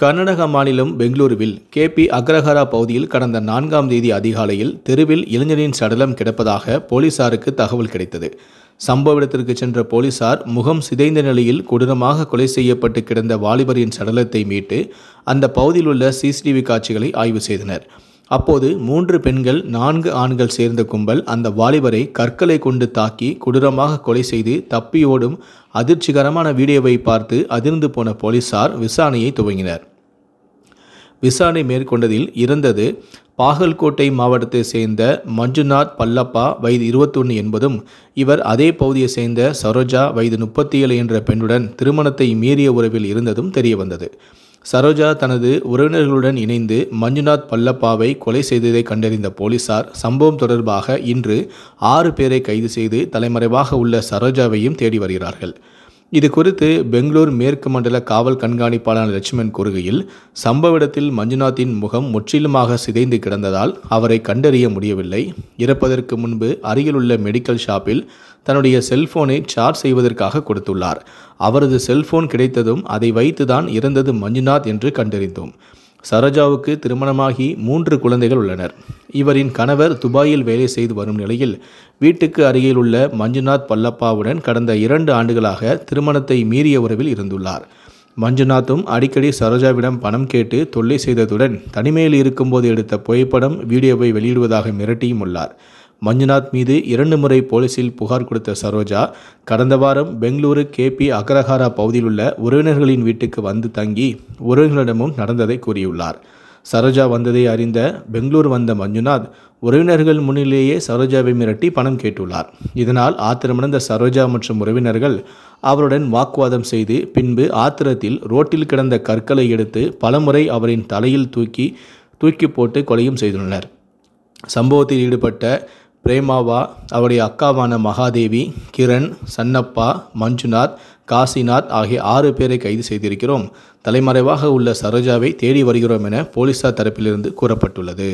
கர்நாடக மாநிலம் பெங்களூருவில் K P Agrahara பகுதியில் கடந்த நான்காம் தேதி அதிகாலையில் தெருவில் இளைஞரின் சடலம் கிடப்பதாக போலீசாருக்கு தகவல் கிடைத்தது சம்பவ இடத்திற்கு சென்ற போலீசார் முகம் சிதைந்த நிலையில் கொடூரமாக கொலை செய்யப்பட்டு கிடந்த வாலிபரின் சடலத்தை மீட்டு அந்த பகுதியில் உள்ள சிசிடிவி காட்சிகளை ஆய்வு செய்தனர் அப்போது மூன்று பெண்கள் நான்கு ஆண்கள் சேர்ந்த கும்பல் அந்த வாலிபரை கற்களை கொண்டு தாக்கி கொடூரமாக கொலை செய்து தப்பியோடும் அதிர்ச்சிகரமான வீடியோவை பார்த்து அதிர்ந்து போன போலீசார் விசாரணையை துவங்கினர் விசாரணை மேற்கொண்டதில் இறந்தது பாகல்கோட்டை மாவட்டத்தை சேர்ந்த மஞ்சுநாத் பல்லப்பா வயது இருபத்தொன்று என்பதும் இவர் அதே பகுதியை சேர்ந்த சரோஜா வயது முப்பத்தி ஏழு என்ற பெண்ணுடன் திருமணத்தை மீறிய உறவில் இருந்ததும் தெரியவந்தது சரோஜா தனது உறவினர்களுடன் இணைந்து மஞ்சுநாத் பல்லப்பாவை கொலை செய்ததை கண்டறிந்த போலீசார் சம்பவம் தொடர்பாக இன்று ஆறு பேரை கைது செய்து தலைமறைவாக உள்ள சரோஜாவையும் தேடி வருகிறார்கள் இது குறித்து பெங்களூர் மேற்கு மண்டல காவல் கண்காணிப்பாளர் லட்சுமண் கூறுகையில் சம்பவ இடத்தில் மஞ்சுநாத்தின் முகம் முற்றிலுமாக சிதைந்து கிடந்ததால் அவரை கண்டறிய முடியவில்லை இறப்பதற்கு முன்பு அருகிலுள்ள மெடிக்கல் ஷாப்பில் தன்னுடைய செல்போனை சார்ஜ் செய்வதற்காக கொடுத்துள்ளார் அவரது செல்போன் கிடைத்ததும் அதை வைத்துதான் இறந்தது மஞ்சுநாத் என்று கண்டறிந்தோம் சரோஜாவுக்கு திருமணமாகி மூன்று குழந்தைகள் உள்ளனர் இவரின் கணவர் துபாயில் வேலை செய்து வரும் நிலையில் வீட்டுக்கு அருகில் உள்ள மஞ்சுநாத் பல்லப்பாவுடன் கடந்த இரண்டு ஆண்டுகளாக திருமணத்தை மீறிய உறவில் இருந்துள்ளார் மஞ்சுநாத்தும் அடிக்கடி சரோஜாவிடம் பணம் கேட்டு தொல்லை செய்ததுடன் தனிமையில் இருக்கும்போது எடுத்த புகைப்படம் வீடியோவை வெளியிடுவதாக மிரட்டியும் உள்ளார் மஞ்சுநாத் மீது இரண்டு முறை போலீசில் புகார் கொடுத்த சரோஜா கடந்த வாரம் பெங்களூரு கேபி அக்ரஹாரா பகுதியில் உள்ள உறவினர்களின் வீட்டுக்கு வந்து தங்கி உறவினர்களிடமும் நடந்ததை கூறியுள்ளார் சரோஜா வந்ததை அறிந்த பெங்களூர் வந்த மஞ்சுநாத் உறவினர்கள் முன்னிலேயே சரோஜாவை மிரட்டி பணம் கேட்டுள்ளார் இதனால் ஆத்திரமடைந்த சரோஜா மற்றும் உறவினர்கள் அவருடன் வாக்குவாதம் செய்து பின்பு ஆத்திரத்தில் ரோட்டில் கிடந்த கற்களை எடுத்து பலமுறை அவரின் தலையில் தூக்கி தூக்கி போட்டு கொலையும் செய்துள்ளனர் சம்பவத்தில் ஈடுபட்ட பிரேமாவா அவருடைய அக்காவான மகாதேவி கிரண் சன்னப்பா மஞ்சுநாத் காசிநாத் ஆகிய ஆறு பேரை கைது செய்திருக்கிறோம் தலைமறைவாக உள்ள சரோஜாவை தேடி வருகிறோம் என போலீசார் தரப்பிலிருந்து கூறப்பட்டுள்ளது